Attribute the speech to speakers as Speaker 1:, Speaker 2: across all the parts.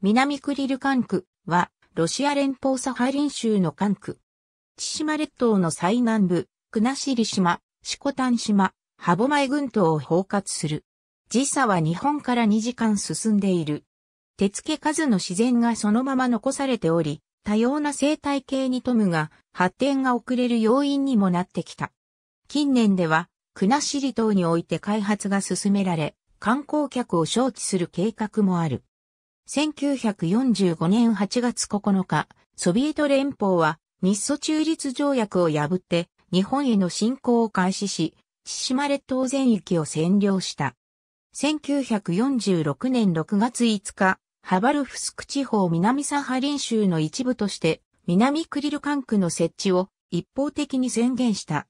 Speaker 1: 南クリル管区は、ロシア連邦サハ
Speaker 2: リン州の管区。千島列島の最南部、国後島、シコタン島、歯舞群島を包括する。時差は日本から2時間進んでいる。手付け数の自然がそのまま残されており、多様な生態系に富むが、発展が遅れる要因にもなってきた。近年では、国後島において開発が進められ、観光客を招致する計画もある。1945年8月9日、ソビエト連邦は日ソ中立条約を破って日本への侵攻を開始し、千島列島全域を占領した。1946年6月5日、ハバルフスク地方南サハリン州の一部として南クリル管区の設置を一方的に宣言した。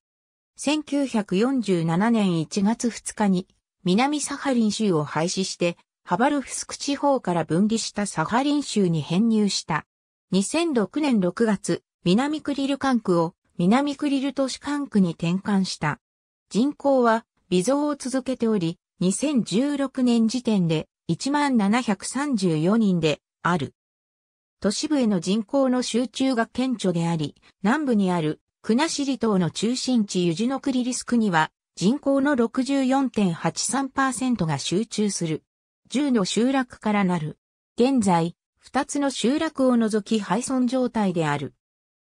Speaker 2: 1947年1月2日に南サハリン州を廃止してハバルフスク地方から分離したサハリン州に編入した。2006年6月、南クリル管区を南クリル都市管区に転換した。人口は微増を続けており、2016年時点で1734人である。都市部への人口の集中が顕著であり、南部にあるクナシリ島の中心地ユジノクリリスクには人口の64.83%が集中する。10の集落からなる。現在、2つの集落を除き廃村状態である。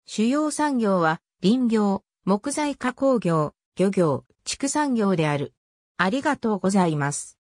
Speaker 2: 主要産業は、林業、木材加工業、漁業、
Speaker 1: 畜産業である。ありがとうございます。